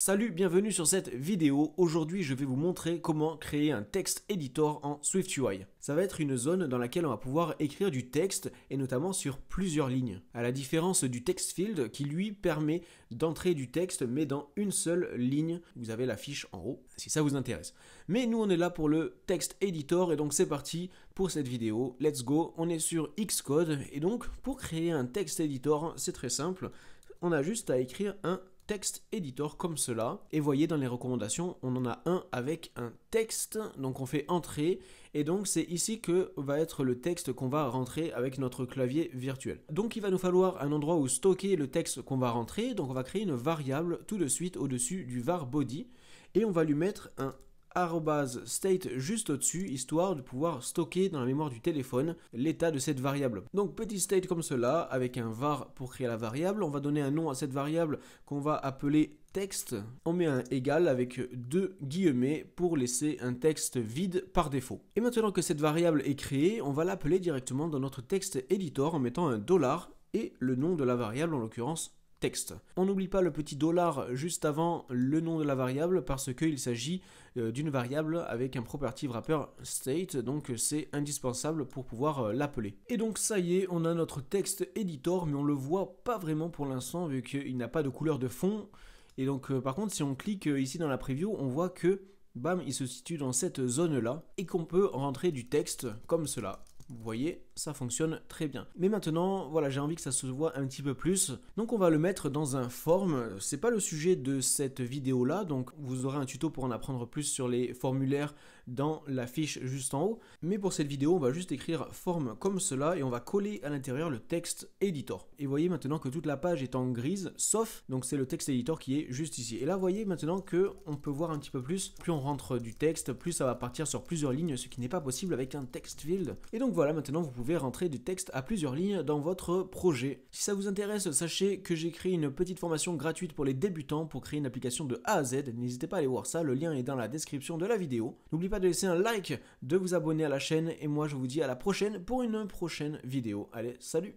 Salut, bienvenue sur cette vidéo. Aujourd'hui, je vais vous montrer comment créer un texte editor en SwiftUI. Ça va être une zone dans laquelle on va pouvoir écrire du texte et notamment sur plusieurs lignes. À la différence du text field qui lui permet d'entrer du texte mais dans une seule ligne. Vous avez la fiche en haut si ça vous intéresse. Mais nous, on est là pour le texte editor et donc c'est parti pour cette vidéo. Let's go. On est sur Xcode et donc pour créer un texte editor, c'est très simple. On a juste à écrire un texte editor comme cela. Et voyez dans les recommandations, on en a un avec un texte, donc on fait entrer, et donc c'est ici que va être le texte qu'on va rentrer avec notre clavier virtuel. Donc il va nous falloir un endroit où stocker le texte qu'on va rentrer, donc on va créer une variable tout de suite au-dessus du var body, et on va lui mettre un state juste au-dessus, histoire de pouvoir stocker dans la mémoire du téléphone l'état de cette variable. Donc petit state comme cela, avec un var pour créer la variable, on va donner un nom à cette variable qu'on va appeler texte, on met un égal avec deux guillemets pour laisser un texte vide par défaut. Et maintenant que cette variable est créée, on va l'appeler directement dans notre texte editor en mettant un dollar et le nom de la variable, en l'occurrence texte. On n'oublie pas le petit dollar juste avant le nom de la variable parce qu'il s'agit euh, d'une variable avec un property wrapper state, donc c'est indispensable pour pouvoir euh, l'appeler. Et donc ça y est, on a notre texte editor, mais on le voit pas vraiment pour l'instant vu qu'il n'a pas de couleur de fond. Et donc euh, par contre, si on clique ici dans la preview, on voit que bam, il se situe dans cette zone-là et qu'on peut rentrer du texte comme cela. Vous voyez, ça fonctionne très bien. Mais maintenant, voilà, j'ai envie que ça se voit un petit peu plus. Donc on va le mettre dans un form. C'est pas le sujet de cette vidéo là, donc vous aurez un tuto pour en apprendre plus sur les formulaires dans la fiche juste en haut. Mais pour cette vidéo, on va juste écrire form comme cela et on va coller à l'intérieur le texte editor. Et vous voyez maintenant que toute la page est en grise, sauf donc c'est le texte editor qui est juste ici. Et là, vous voyez maintenant que on peut voir un petit peu plus. Plus on rentre du texte, plus ça va partir sur plusieurs lignes, ce qui n'est pas possible avec un text field. Et donc voilà, maintenant vous pouvez rentrer du texte à plusieurs lignes dans votre projet. Si ça vous intéresse, sachez que j'ai créé une petite formation gratuite pour les débutants pour créer une application de A à Z. N'hésitez pas à aller voir ça, le lien est dans la description de la vidéo. N'oubliez pas de laisser un like, de vous abonner à la chaîne et moi je vous dis à la prochaine pour une prochaine vidéo. Allez, salut